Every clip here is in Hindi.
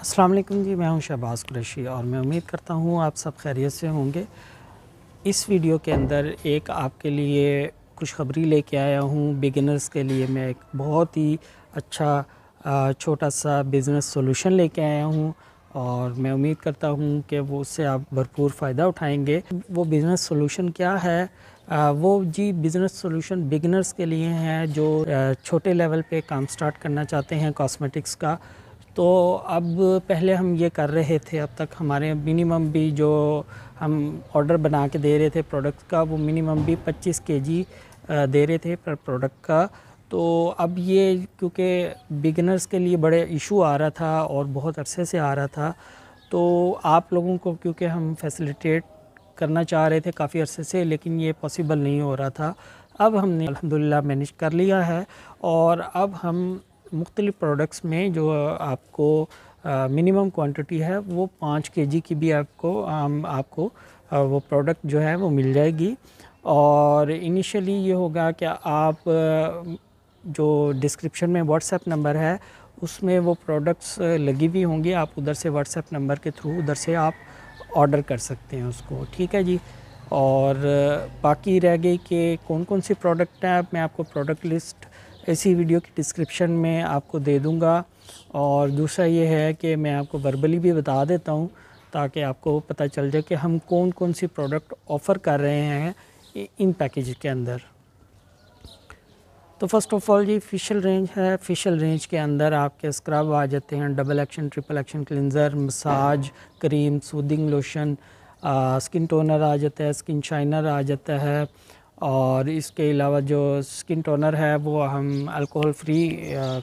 अस्सलाम वालेकुम जी मैं हूं शहबाज कुरैशी और मैं उम्मीद करता हूं आप सब खैरियत से होंगे इस वीडियो के अंदर एक आपके लिए कुछ खबरी लेके आया हूं बिगिनर्स के लिए मैं एक बहुत ही अच्छा छोटा सा बिज़नेस सॉल्यूशन लेके आया हूं और मैं उम्मीद करता हूं कि वो उससे आप भरपूर फ़ायदा उठाएंगे वो बिज़नेस सोलूशन क्या है आ, वो जी बिज़नेस सोलूशन बिगिनर्स के लिए हैं जो छोटे लेवल पर काम स्टार्ट करना चाहते हैं कॉस्मेटिक्स का तो अब पहले हम ये कर रहे थे अब तक हमारे मिनिमम भी जो हम ऑर्डर बना के दे रहे थे प्रोडक्ट का वो मिनिमम भी 25 केजी दे रहे थे पर प्रोडक्ट का तो अब ये क्योंकि बिगनर्स के लिए बड़े इशू आ रहा था और बहुत अरसे से आ रहा था तो आप लोगों को क्योंकि हम फैसिलिटेट करना चाह रहे थे काफ़ी अरसे से लेकिन ये पॉसिबल नहीं हो रहा था अब हमने अलहमदिल्ला मैनेज कर लिया है और अब हम मुख्तलि प्रोडक्ट्स में जो आपको मिनिमम क्वांटिटी है वो पाँच के जी की भी आपको आम, आपको आ, वो प्रोडक्ट जो है वो मिल जाएगी और इनिशियली ये होगा कि आप जो डिस्क्रिप्शन में व्हाट्सएप नंबर है उसमें वो प्रोडक्ट्स लगी हुई होंगी आप उधर से व्हाट्सएप नंबर के थ्रू उधर से आप ऑर्डर कर सकते हैं उसको ठीक है जी और बाकी रह गई कि कौन कौन सी प्रोडक्ट हैं मैं आपको प्रोडक्ट लिस्ट इसी वीडियो की डिस्क्रिप्शन में आपको दे दूँगा और दूसरा ये है कि मैं आपको वर्बली भी बता देता हूँ ताकि आपको पता चल जाए कि हम कौन कौन सी प्रोडक्ट ऑफ़र कर रहे हैं इन पैकेज के अंदर तो फर्स्ट ऑफ ऑल ये फिशल रेंज है फिशल रेंज के अंदर आपके स्क्रब आ जाते हैं double action triple action cleanser massage cream soothing lotion skin toner आ जाता है स्किन शाइनर आ जाता है और इसके अलावा जो स्किन टोनर है वो हम अल्कोहल फ्री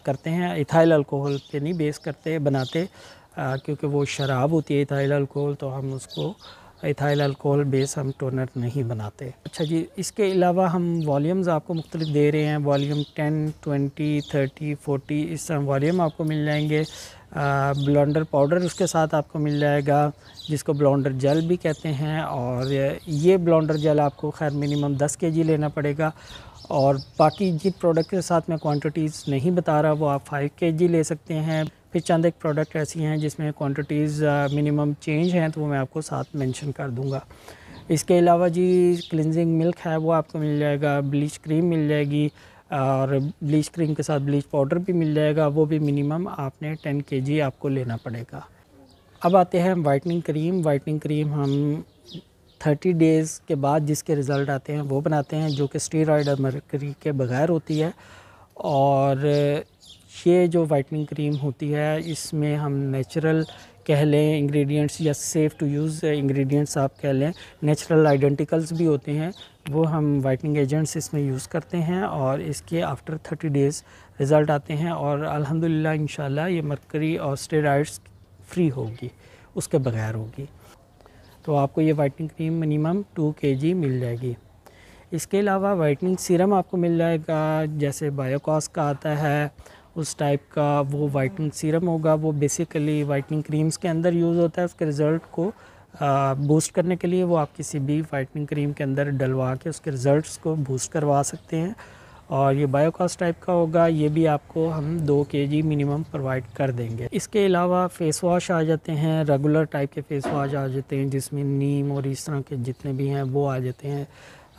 करते हैं इथाइल अल्कोहल पे नहीं बेस करते बनाते क्योंकि वो शराब होती है इथाइल अल्कोहल तो हम उसको इथाइल अल्कोहल बेस हम टोनर नहीं बनाते अच्छा जी इसके अलावा हम वॉल्यूम्स आपको मुख्तलिफ दे रहे हैं वॉल्यूम 10, 20, 30, 40 इस तरह वॉल्यूम आपको मिल जाएंगे ब्लॉन्डर पाउडर उसके साथ आपको मिल जाएगा जिसको ब्लॉन्डर जेल भी कहते हैं और ये ब्लॉन्डर जेल आपको खैर मिनिमम 10 के जी लेना पड़ेगा और बाकी जिन प्रोडक्ट के साथ मैं क्वान्टिटीज़ नहीं बता रहा वो आप फाइव के ले सकते हैं फिर चंद एक प्रोडक्ट ऐसी हैं जिसमें क्वांटिटीज़ मिनिमम चेंज हैं तो वो मैं आपको साथ मेंशन कर दूंगा इसके अलावा जी क्लिनजिंग मिल्क है वो आपको मिल जाएगा ब्लीच क्रीम मिल जाएगी और ब्लीच क्रीम के साथ ब्लीच पाउडर भी मिल जाएगा वो भी मिनिमम आपने टेन के आपको लेना पड़ेगा अब आते हैं वाइटनिंग क्रीम वाइटनिंग क्रीम हम थर्टी डेज़ के बाद जिसके रिज़ल्ट आते हैं वो बनाते हैं जो कि स्टीरॉयड और मरकरी के बगैर होती है और ये जो वाइटनिंग क्रीम होती है इसमें हम नेचुरल कह लें इंग्रेडिएंट्स या सेफ़ टू यूज़ इंग्रेडिएंट्स आप कह लें नेचुरल आइडेंटिकल्स भी होते हैं वो हम वाइटनिंग एजेंट्स इसमें यूज़ करते हैं और इसके आफ्टर थर्टी डेज़ रिज़ल्ट आते हैं और अल्हम्दुलिल्लाह इंशाल्लाह ये मरकरी और स्टेराइड्स फ्री होगी उसके बगैर होगी तो आपको ये वाइटनिंग क्रीम मिनिमम टू के मिल जाएगी इसके अलावा वाइटनिंग सीरम आपको मिल जाएगा जैसे बायोकॉस का आता है उस टाइप का वो वाइटनिंग सीरम होगा वो बेसिकली वाइटनिंग क्रीम्स के अंदर यूज़ होता है उसके रिज़ल्ट को बूस्ट करने के लिए वो आप किसी भी वाइटनिंग क्रीम के अंदर डलवा के उसके रिज़ल्ट को बूस्ट करवा सकते हैं और ये बायोकॉस टाइप का होगा ये भी आपको हम दो के जी मिनिमम प्रोवाइड कर देंगे इसके अलावा फ़ेस वाश आ जाते हैं रेगुलर टाइप के फ़ेस वाश आ जाते हैं जिसमें नीम और इस तरह के जितने भी हैं वो आ जाते हैं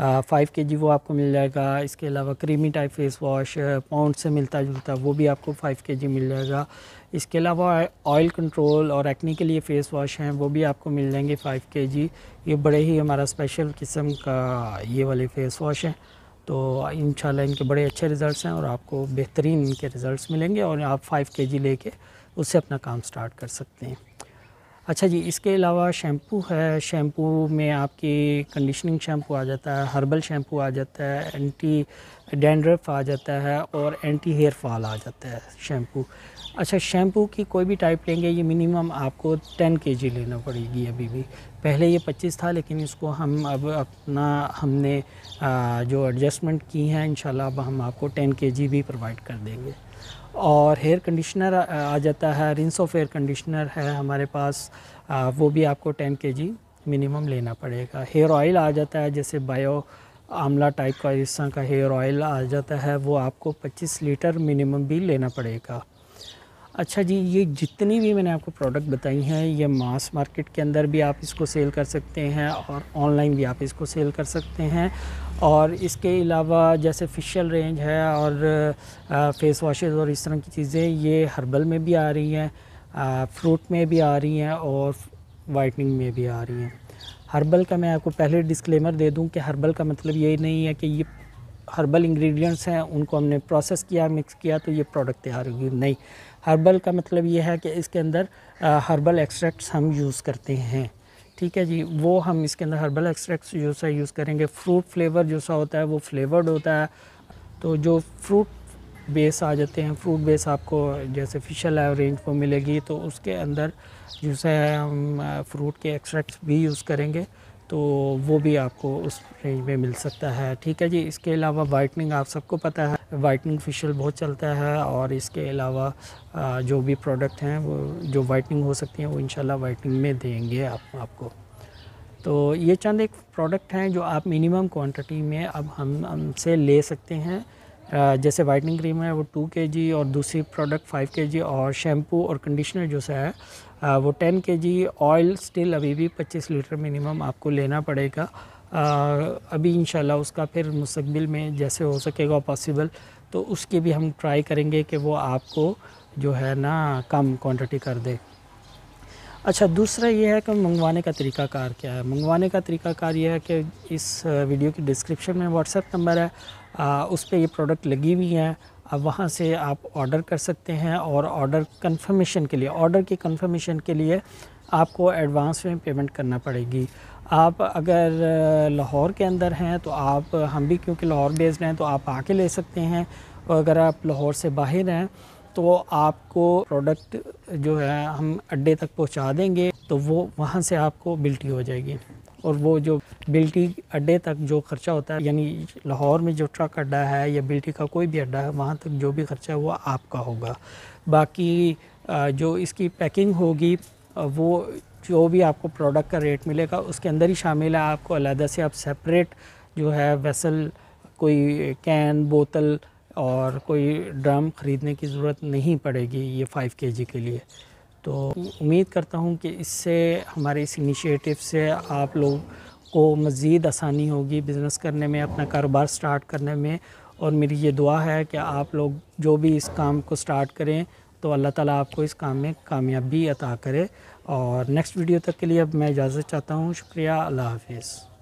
फाइव के जी वो आपको मिल जाएगा इसके अलावा creamy type face wash Pond's से मिलता जुलता वो भी आपको फाइव के जी मिल जाएगा इसके अलावा ऑयल कंट्रोल और एक्ने के लिए फ़ेस वॉश हैं वो भी आपको मिल जाएंगे फाइव के जी ये बड़े ही हमारा स्पेशल किस्म का ये वाले फ़ेस वॉश हैं तो इन इनके बड़े अच्छे रिज़ल्ट हैं और आपको बेहतरीन इनके रिज़ल्ट मिलेंगे और आप फ़ाइव के जी लेके उससे अपना काम स्टार्ट कर सकते हैं अच्छा जी इसके अलावा शैम्पू है शैम्पू में आपकी कंडीशनिंग शैम्पू आ जाता है हर्बल शैम्पू आ जाता है एंटी डेंड्रफ आ जाता है और एंटी हेयर फॉल आ जाता है शैम्पू अच्छा शैम्पू की कोई भी टाइप लेंगे ये मिनिमम आपको 10 के जी लेना पड़ेगी अभी भी पहले ये 25 था लेकिन इसको हम अब अपना हमने आ, जो एडजस्टमेंट की है इन अब हम आपको 10 के जी भी प्रोवाइड कर देंगे और हेयर कंडीशनर आ जाता है रिंस ऑफ हेयर कंडीशनर है हमारे पास आ, वो भी आपको टेन के जी मिनिमम लेना पड़ेगा हेयर ऑयल आ जाता है जैसे बायो आमला टाइप का इस तरह का हेयर ऑयल आ जाता है वो आपको 25 लीटर मिनिमम भी लेना पड़ेगा अच्छा जी ये जितनी भी मैंने आपको प्रोडक्ट बताई हैं ये मास मार्केट के अंदर भी आप इसको सेल कर सकते हैं और ऑनलाइन भी आप इसको सेल कर सकते हैं और इसके अलावा जैसे फिशल रेंज है और फेस वॉशेज़ और इस तरह की चीज़ें ये हर्बल में भी आ रही हैं फ्रूट में भी आ रही हैं और वाइटनिंग में भी आ रही हैं हर्बल का मैं आपको पहले डिस्क्लेमर दे दूं कि हर्बल का मतलब ये नहीं है कि ये हर्बल इंग्रेडिएंट्स हैं उनको हमने प्रोसेस किया मिक्स किया तो ये प्रोडक्ट तैयार होगी नहीं हर्बल का मतलब ये है कि इसके अंदर हर्बल एक्सट्रैक्ट्स हम यूज़ करते हैं ठीक है जी वो हम इसके अंदर हर्बल एक्सट्रैक्ट्स जो सा यूज़ करेंगे फ्रूट फ्लेवर जो सा होता है वो फ्लेवर्ड होता है तो जो फ्रूट बेस आ जाते हैं फ्रूट बेस आपको जैसे फिशल रेंज पर मिलेगी तो उसके अंदर जैसे हम फ्रूट के एक्सट्रैक्ट भी यूज़ करेंगे तो वो भी आपको उस रेंज में मिल सकता है ठीक है जी इसके अलावा वाइटनिंग आप सबको पता है वाइटनिंग फिशल बहुत चलता है और इसके अलावा जो भी प्रोडक्ट हैं वो जो वाइटनिंग हो सकती हैं वो इंशाल्लाह वाइटनिंग में देंगे आप आपको तो ये चंद एक प्रोडक्ट हैं जो आप मिनिमम क्वांटिटी में अब हम हमसे ले सकते हैं जैसे वाइटनिंग क्रीम है वो टू के और दूसरी प्रोडक्ट फाइव के और शैम्पू और कंडीशनर जो सा है वो टेन के ऑयल स्टिल अभी भी पच्चीस लीटर मिनिमम आपको लेना पड़ेगा अभी इन उसका फिर मुस्तबिल में जैसे हो सकेगा पॉसिबल तो उसकी भी हम ट्राई करेंगे कि वो आपको जो है ना कम क्वांटिटी कर दे अच्छा दूसरा ये है कि मंगवाने का तरीकाकार क्या है मंगवाने का तरीकाकार ये है कि इस वीडियो की डिस्क्रिप्शन में व्हाट्सएप नंबर है आ, उस पर ये प्रोडक्ट लगी हुई है अब वहाँ से आप ऑर्डर कर सकते हैं और ऑर्डर कंफर्मेशन के लिए ऑर्डर की कंफर्मेशन के लिए आपको एडवांस में पेमेंट करना पड़ेगी आप अगर लाहौर के अंदर हैं तो आप हम भी क्योंकि लाहौर बेस्ड हैं तो आप आके ले सकते हैं और अगर आप लाहौर से बाहर हैं तो आपको प्रोडक्ट जो है हम अड्डे तक पहुंचा देंगे तो वो वहाँ से आपको बिल्टी हो जाएगी और वो जो बिल्टी अड्डे तक जो खर्चा होता है यानी लाहौर में जो ट्रक अड्डा है या बिल्टी का कोई भी अड्डा है वहाँ तक जो भी खर्चा है वो आपका होगा बाकी जो इसकी पैकिंग होगी वो जो भी आपको प्रोडक्ट का रेट मिलेगा उसके अंदर ही शामिल है आपको अलहदा से आप सेपरेट जो है वेसल कोई कैन बोतल और कोई ड्रम ख़रीदने की ज़रूरत नहीं पड़ेगी ये फ़ाइव के जी के लिए तो उम्मीद करता हूँ कि इससे हमारे इस इनिशिएटिव से आप लोग को मज़ीद आसानी होगी बिज़नेस करने में अपना कारोबार स्टार्ट करने में और मेरी ये दुआ है कि आप लोग जो भी इस काम को स्टार्ट करें तो अल्लाह ताला आपको इस काम में कामयाबी अता करे और नेक्स्ट वीडियो तक के लिए अब मैं इजाज़त चाहता हूँ शुक्रिया अल्लाह हाफिज़